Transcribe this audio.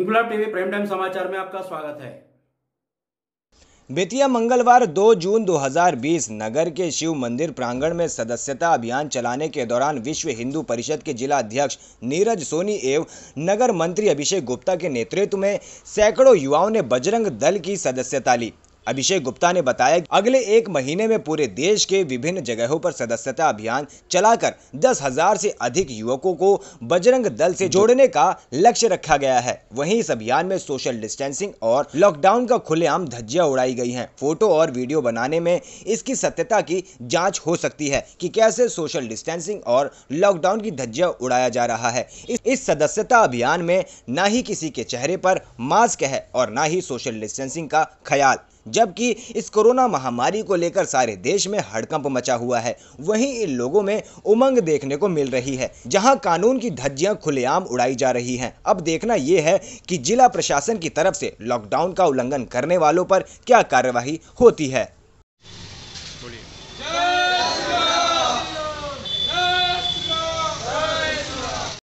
इंकलाब TV prime time समाचार में आपका स्वागत है बेतिया मंगलवार 2 जून 2020 नगर के शिव मंदिर प्रांगण में सदस्यता अभियान चलाने के दौरान विश्व हिंदू परिषद के जिला अध्यक्ष नीरज सोनी एवं नगर मंत्री अभिषेक गुप्ता के नेतृत्व में सैकड़ों युवाओं ने बजरंग दल की सदस्यता ली अभिषेक गुप्ता ने बताया कि अगले एक महीने में पूरे देश के विभिन्न जगहों पर सदस्यता अभियान चलाकर दस हजार से अधिक युवकों को बजरंग दल से जोड़ने का लक्ष्य रखा गया है वहीं इस अभियान में सोशल डिस्टेंसिंग और लॉकडाउन का खुलेआम धज्जिया उड़ाई गई है फोटो और वीडियो बनाने में इसकी सत्यता की जाँच हो सकती है की कैसे सोशल डिस्टेंसिंग और लॉकडाउन की धज्जिया उड़ाया जा रहा है इस सदस्यता अभियान में न ही किसी के चेहरे पर मास्क है और न ही सोशल डिस्टेंसिंग का ख्याल जबकि इस कोरोना महामारी को लेकर सारे देश में हड़कंप मचा हुआ है वहीं इन लोगों में उमंग देखने को मिल रही है जहां कानून की धज्जियां खुलेआम उड़ाई जा रही हैं अब देखना यह है कि जिला प्रशासन की तरफ से लॉकडाउन का उल्लंघन करने वालों पर क्या कार्यवाही होती है